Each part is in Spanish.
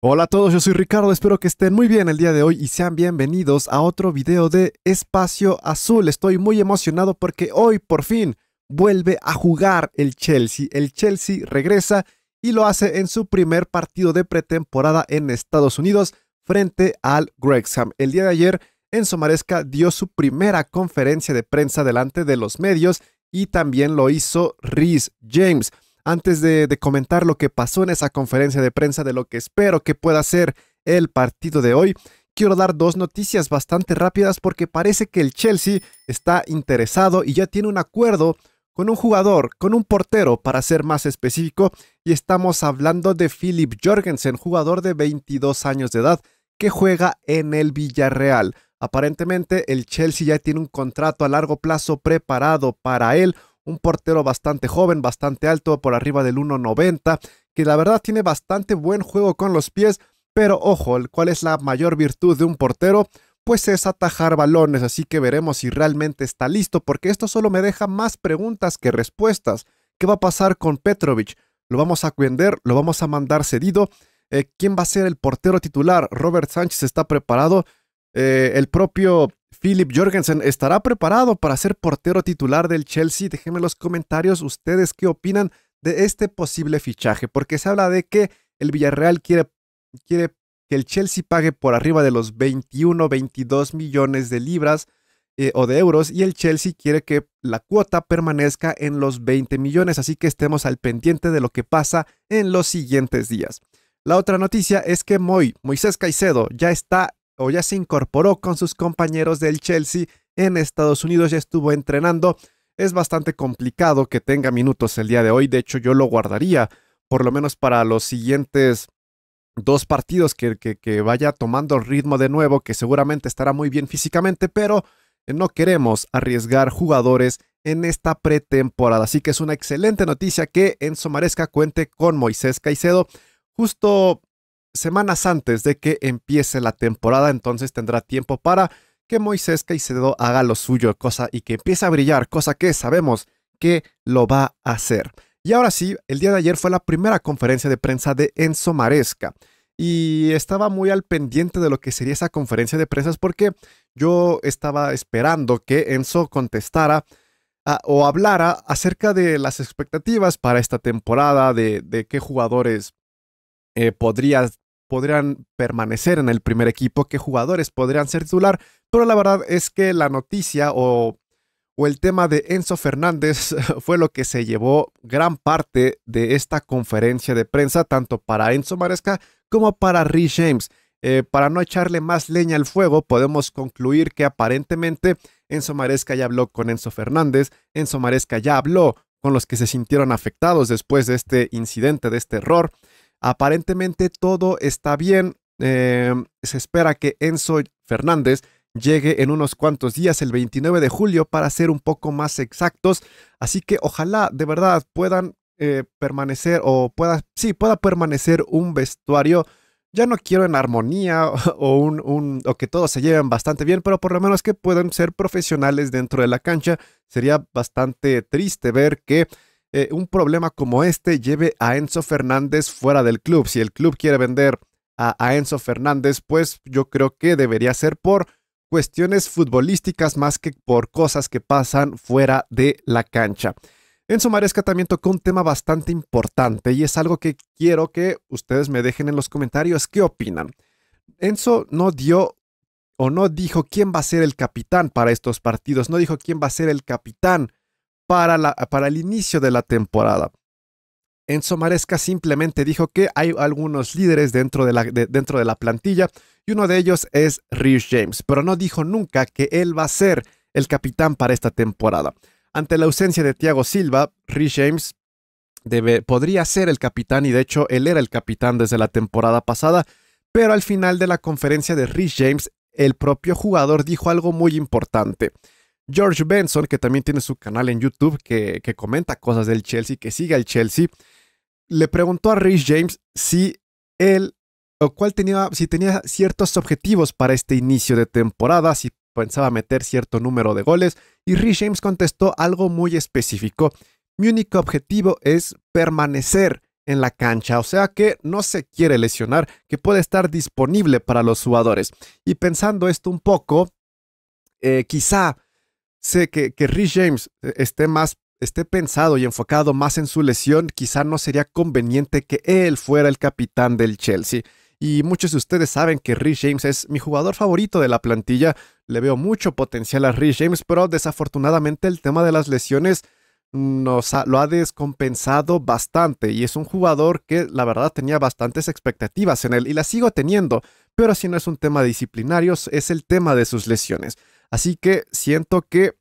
Hola a todos, yo soy Ricardo, espero que estén muy bien el día de hoy y sean bienvenidos a otro video de Espacio Azul. Estoy muy emocionado porque hoy por fin vuelve a jugar el Chelsea. El Chelsea regresa y lo hace en su primer partido de pretemporada en Estados Unidos frente al Grexham. El día de ayer, en Maresca dio su primera conferencia de prensa delante de los medios y también lo hizo Rhys James. Antes de, comentar lo que pasó en esa conferencia de prensa de lo que espero que pueda ser el partido de hoy, quiero dar dos noticias bastante rápidas porque parece que el Chelsea está interesado y ya tiene un acuerdo con un jugador, con un portero para ser más específico, y estamos hablando de Philip Jorgensen, jugador de 22 años de edad que juega en el Villarreal. Aparentemente el Chelsea ya tiene un contrato a largo plazo preparado para él, un portero bastante joven, bastante alto, por arriba del 1.90, que la verdad tiene bastante buen juego con los pies, pero ojo, ¿cuál es la mayor virtud de un portero, pues es atajar balones, así que veremos si realmente está listo, porque esto solo me deja más preguntas que respuestas. ¿Qué va a pasar con Petrovic? ¿Lo vamos a vender? ¿Lo vamos a mandar cedido? Eh, ¿Quién va a ser el portero titular? ¿Robert Sánchez está preparado? Eh, el propio Philip Jorgensen estará preparado para ser portero titular del Chelsea. Déjenme en los comentarios ustedes qué opinan de este posible fichaje, porque se habla de que el Villarreal quiere, que el Chelsea pague por arriba de los 21, 22 millones de libras eh, o de euros y el Chelsea quiere que la cuota permanezca en los 20 millones, así que estemos al pendiente de lo que pasa en los siguientes días. La otra noticia es que Moisés Caicedo ya está o ya se incorporó con sus compañeros del Chelsea en Estados Unidos, ya estuvo entrenando. Es bastante complicado que tenga minutos el día de hoy, de hecho yo lo guardaría por lo menos para los siguientes dos partidos que, vaya tomando el ritmo de nuevo, que seguramente estará muy bien físicamente, pero no queremos arriesgar jugadores en esta pretemporada. Así que es una excelente noticia que en Maresca cuente con Moisés Caicedo. Justo semanas antes de que empiece la temporada, entonces tendrá tiempo para que Moisés Caicedo haga lo suyo, cosa y que empiece a brillar, cosa que sabemos que lo va a hacer. Y ahora sí, el día de ayer fue la primera conferencia de prensa de Enzo Maresca y estaba muy al pendiente de lo que sería esa conferencia de prensa porque yo estaba esperando que Enzo contestara o hablara acerca de las expectativas para esta temporada, de, qué jugadores podrías eh, podría podrían permanecer en el primer equipo, qué jugadores podrían ser titular, pero la verdad es que la noticia o, el tema de Enzo Fernández fue lo que se llevó gran parte de esta conferencia de prensa, tanto para Enzo Maresca como para Rich James. Eh, para no echarle más leña al fuego, podemos concluir que aparentemente Enzo Maresca ya habló con Enzo Fernández, Enzo Maresca ya habló con los que se sintieron afectados después de este incidente, de este error. Aparentemente todo está bien. Eh, se espera que Enzo Fernández llegue en unos cuantos días, el 29 de julio, para ser un poco más exactos. Así que ojalá de verdad puedan eh, permanecer o pueda, sí, pueda permanecer un vestuario. Ya no quiero en armonía o, un, un, o que todos se lleven bastante bien, pero por lo menos que puedan ser profesionales dentro de la cancha. Sería bastante triste ver que eh, un problema como este lleve a Enzo Fernández fuera del club. Si el club quiere vender a, Enzo Fernández, pues yo creo que debería ser por cuestiones futbolísticas más que por cosas que pasan fuera de la cancha. Enzo Maresca también tocó un tema bastante importante y es algo que quiero que ustedes me dejen en los comentarios qué opinan. Enzo no dio o no dijo quién va a ser el capitán para estos partidos, no dijo quién va a ser el capitán para, el inicio de la temporada. En Maresca simplemente dijo que hay algunos líderes dentro de la, plantilla y uno de ellos es Rhys James, pero no dijo nunca que él va a ser el capitán para esta temporada. Ante la ausencia de Thiago Silva, Rhys James podría ser el capitán y de hecho él era el capitán desde la temporada pasada, pero al final de la conferencia de Rhys James, el propio jugador dijo algo muy importante. George Benson, que también tiene su canal en YouTube que, comenta cosas del Chelsea, que sigue al Chelsea, le preguntó a Rich James si él o cuál tenía, si tenía ciertos objetivos para este inicio de temporada, si pensaba meter cierto número de goles, y Rich James contestó algo muy específico. Mi único objetivo es permanecer en la cancha, o sea que no se quiere lesionar, que puede estar disponible para los jugadores. Y pensando esto un poco, eh, quizá sé que, que James eh, esté más esté pensado y enfocado más en su lesión, quizá no sería conveniente que él fuera el capitán del Chelsea. Y muchos de ustedes saben que Rich James es mi jugador favorito de la plantilla. Le veo mucho potencial a Rich James, pero desafortunadamente el tema de las lesiones nos lo ha descompensado bastante y es un jugador que la verdad tenía bastantes expectativas en él y las sigo teniendo, pero si no es un tema disciplinario, es el tema de sus lesiones. Así que siento que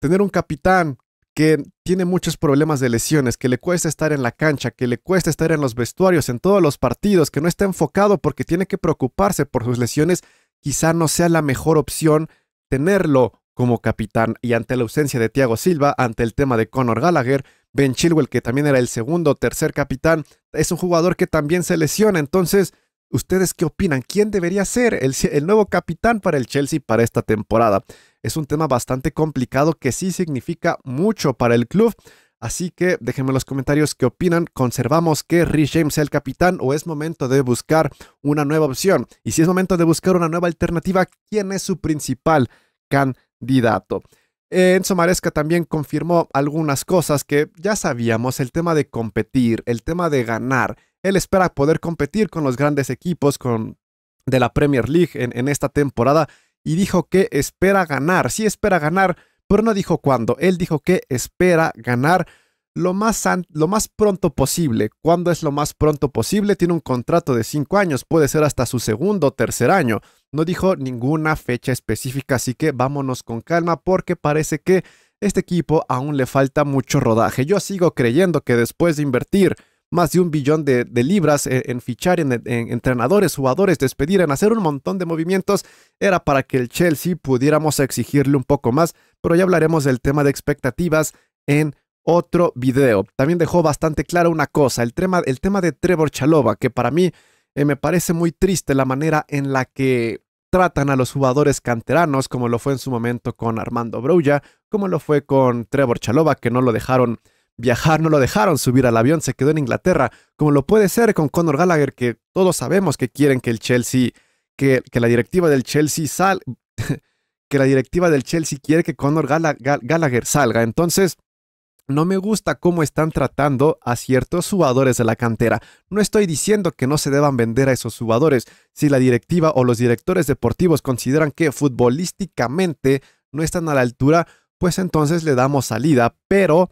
tener un capitán que tiene muchos problemas de lesiones, que le cuesta estar en la cancha, que le cuesta estar en los vestuarios, en todos los partidos, que no está enfocado porque tiene que preocuparse por sus lesiones, quizá no sea la mejor opción tenerlo como capitán. Y ante la ausencia de Thiago Silva, ante el tema de Conor Gallagher, Ben Chilwell, que también era el segundo o tercer capitán, es un jugador que también se lesiona. Entonces, ¿Ustedes qué opinan? ¿Quién debería ser el, nuevo capitán para el Chelsea para esta temporada? Es un tema bastante complicado que sí significa mucho para el club. Así que déjenme en los comentarios qué opinan. ¿Conservamos que Rich James sea el capitán o es momento de buscar una nueva opción? Y si es momento de buscar una nueva alternativa, ¿quién es su principal candidato? Enzo Maresca también confirmó algunas cosas que ya sabíamos, el tema de competir, el tema de ganar, él espera poder competir con los grandes equipos de la Premier League en, esta temporada y dijo que espera ganar. Sí espera ganar, pero no dijo cuándo. Él dijo que espera ganar lo más, lo más pronto posible. ¿Cuándo es lo más pronto posible? Tiene un contrato de cinco años, puede ser hasta su segundo o tercer año. No dijo ninguna fecha específica, así que vámonos con calma porque parece que este equipo aún le falta mucho rodaje. Yo sigo creyendo que después de invertir más de un billón de, libras eh, en, fichar en, entrenadores, jugadores, despedir, en hacer un montón de movimientos, era para que el Chelsea pudiéramos exigirle un poco más, pero ya hablaremos del tema de expectativas en otro video. También dejó bastante clara una cosa, el tema, tema de Trevor Chalova, que para mí eh, me parece muy triste la manera en la que tratan a los jugadores canteranos, como lo fue en su momento con Armando Broya, como lo fue con Trevor Chalova, que no lo dejaron Viajar no lo dejaron subir al avión, se quedó en Inglaterra, como lo puede ser con Conor Gallagher, que todos sabemos que quieren que el Chelsea, que, la directiva del Chelsea sal, que la directiva del Chelsea quiere que Conor Gallagher salga. Entonces, no me gusta cómo están tratando a ciertos jugadores de la cantera. No estoy diciendo que no se deban vender a esos jugadores. Si la directiva o los directores deportivos consideran que futbolísticamente no están a la altura, pues entonces le damos salida, pero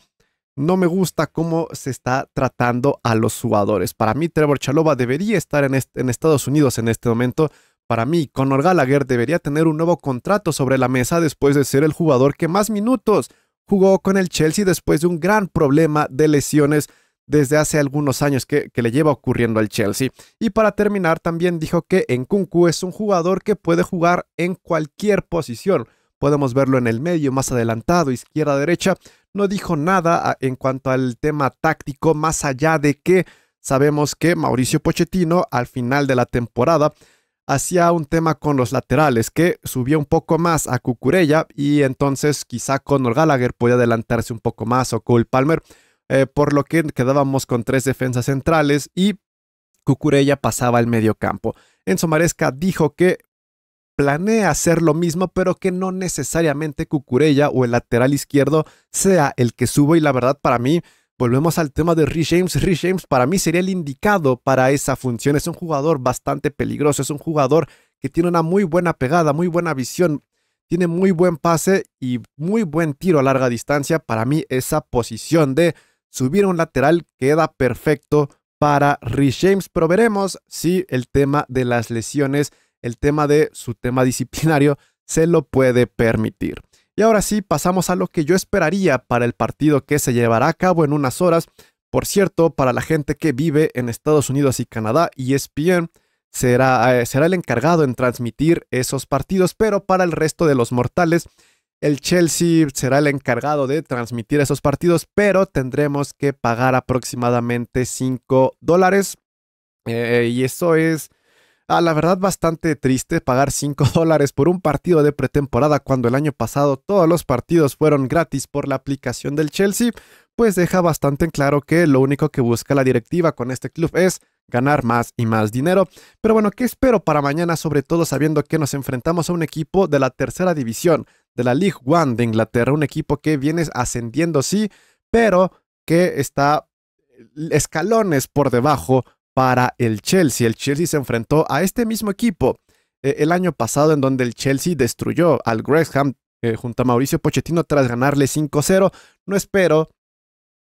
no me gusta cómo se está tratando a los jugadores. Para mí, Trevor Chalova debería estar en, Estados Unidos en este momento. Para mí, Conor Gallagher debería tener un nuevo contrato sobre la mesa después de ser el jugador que más minutos jugó con el Chelsea después de un gran problema de lesiones desde hace algunos años que, le lleva ocurriendo al Chelsea. Y para terminar, también dijo que en Kunku es un jugador que puede jugar en cualquier posición. Podemos verlo en el medio, más adelantado, izquierda, derecha no dijo nada ah, en cuanto al tema táctico, más allá de que sabemos que Mauricio Pochettino al final de la temporada hacía un tema con los laterales, que subía un poco más a Cucurella y entonces quizá Conor Gallagher podía adelantarse un poco más o Cole Palmer, eh, por lo que quedábamos con tres defensas centrales y Cucurella pasaba al medio campo. Enzo Maresca dijo que planea hacer lo mismo, pero que no necesariamente Cucurella o el lateral izquierdo sea el que suba. Y la verdad, para mí, volvemos al tema de Rich James. Rich James para mí sería el indicado para esa función. Es un jugador bastante peligroso, es un jugador que tiene una muy buena pegada, muy buena visión, tiene muy buen pase y muy buen tiro a larga distancia. Para mí, esa posición de subir un lateral queda perfecto para Rich James, pero veremos si el tema de las lesiones el tema de su tema disciplinario se lo puede permitir. Y ahora sí, pasamos a lo que yo esperaría para el partido que se llevará a cabo en unas horas. Por cierto, para la gente que vive en Estados Unidos y Canadá, ESPN será, eh, será el encargado en transmitir esos partidos, pero para el resto de los mortales, el Chelsea será el encargado de transmitir esos partidos, pero tendremos que pagar aproximadamente 5 dólares. Eh, y eso es Ah, la verdad bastante triste pagar 5 dólares por un partido de pretemporada cuando el año pasado todos los partidos fueron gratis por la aplicación del Chelsea, pues deja bastante en claro que lo único que busca la directiva con este club es ganar más y más dinero. Pero bueno, ¿qué espero para mañana? Sobre todo sabiendo que nos enfrentamos a un equipo de la tercera división, de la League One de Inglaterra, un equipo que viene ascendiendo sí, pero que está escalones por debajo para el Chelsea. El Chelsea se enfrentó a este mismo equipo eh, el año pasado en donde el Chelsea destruyó al Gresham eh, junto a Mauricio Pochettino tras ganarle 5-0. No espero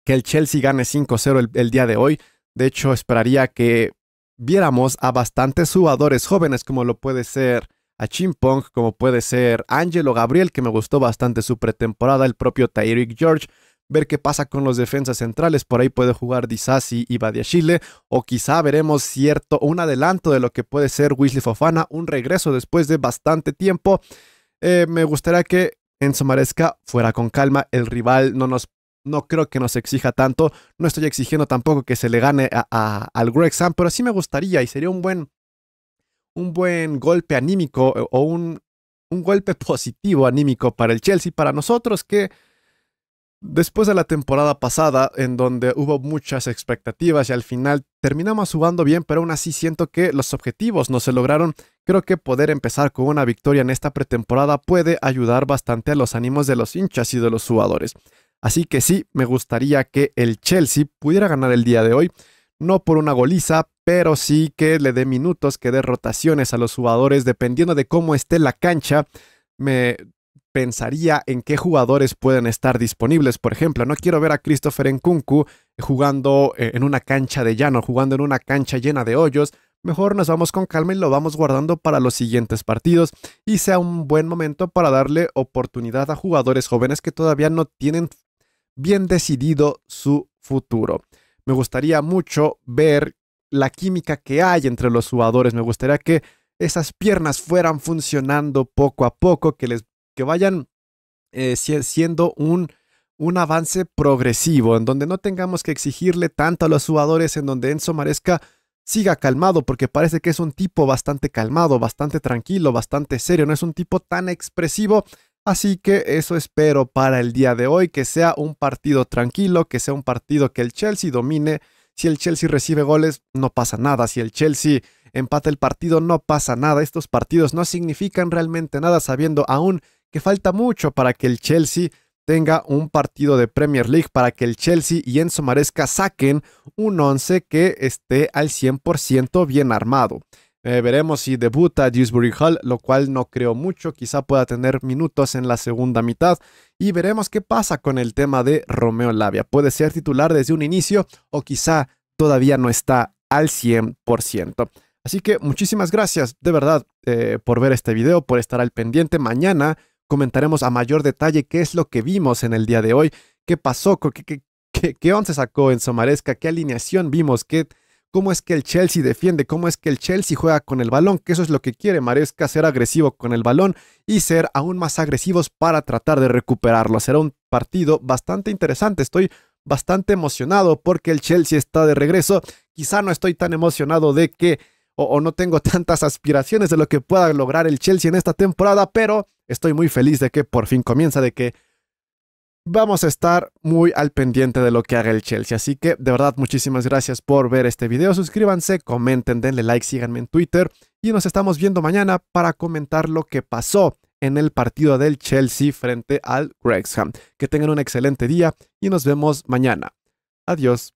que el Chelsea gane 5-0 el, día de hoy. De hecho, esperaría que viéramos a bastantes jugadores jóvenes como lo puede ser a Chimpong, como puede ser Angelo Gabriel, que me gustó bastante su pretemporada, el propio Tyrick George ver qué pasa con los defensas centrales. Por ahí puede jugar Disasi y Chile, o quizá veremos cierto, un adelanto de lo que puede ser Wisley Fofana, un regreso después de bastante tiempo. Eh, me gustaría que en Maresca fuera con calma, el rival no nos no creo que nos exija tanto. No estoy exigiendo tampoco que se le gane a, al pero sí me gustaría y sería un buen, un buen golpe anímico o un, un golpe positivo anímico para el Chelsea, para nosotros que Después de la temporada pasada, en donde hubo muchas expectativas y al final terminamos jugando bien, pero aún así siento que los objetivos no se lograron, creo que poder empezar con una victoria en esta pretemporada puede ayudar bastante a los ánimos de los hinchas y de los jugadores. Así que sí, me gustaría que el Chelsea pudiera ganar el día de hoy, no por una goliza, pero sí que le dé minutos, que dé rotaciones a los jugadores dependiendo de cómo esté la cancha. Me pensaría en qué jugadores pueden estar disponibles. Por ejemplo, no quiero ver a Christopher Nkunku jugando eh, en una cancha de llano, jugando en una cancha llena de hoyos. Mejor nos vamos con calma y lo vamos guardando para los siguientes partidos y sea un buen momento para darle oportunidad a jugadores jóvenes que todavía no tienen bien decidido su futuro. Me gustaría mucho ver la química que hay entre los jugadores. Me gustaría que esas piernas fueran funcionando poco a poco, que les que vayan eh, siendo un, un avance progresivo, en donde no tengamos que exigirle tanto a los jugadores, en donde Enzo Maresca siga calmado, porque parece que es un tipo bastante calmado, bastante tranquilo, bastante serio, no es un tipo tan expresivo. Así que eso espero para el día de hoy, que sea un partido tranquilo, que sea un partido que el Chelsea domine. Si el Chelsea recibe goles, no pasa nada. Si el Chelsea empata el partido, no pasa nada. Estos partidos no significan realmente nada, sabiendo aún que falta mucho para que el Chelsea tenga un partido de Premier League, para que el Chelsea y Enzo Maresca saquen un 11 que esté al 100% bien armado. Eh, veremos si debuta Dewsbury Hall, lo cual no creo mucho, quizá pueda tener minutos en la segunda mitad. Y veremos qué pasa con el tema de Romeo Lavia. Puede ser titular desde un inicio o quizá todavía no está al 100%. Así que muchísimas gracias de verdad eh, por ver este video, por estar al pendiente. Mañana comentaremos a mayor detalle qué es lo que vimos en el día de hoy, qué pasó, qué, qué, once sacó en Somaresca, qué alineación vimos, qué, cómo es que el Chelsea defiende, cómo es que el Chelsea juega con el balón, que eso es lo que quiere Maresca, ser agresivo con el balón y ser aún más agresivos para tratar de recuperarlo. Será un partido bastante interesante, estoy bastante emocionado porque el Chelsea está de regreso. Quizá no estoy tan emocionado de que o, no tengo tantas aspiraciones de lo que pueda lograr el Chelsea en esta temporada, pero estoy muy feliz de que por fin comienza, de que vamos a estar muy al pendiente de lo que haga el Chelsea. Así que de verdad muchísimas gracias por ver este video. Suscríbanse, comenten, denle like, síganme en Twitter y nos estamos viendo mañana para comentar lo que pasó en el partido del Chelsea frente al Wrexham. Que tengan un excelente día y nos vemos mañana. Adiós.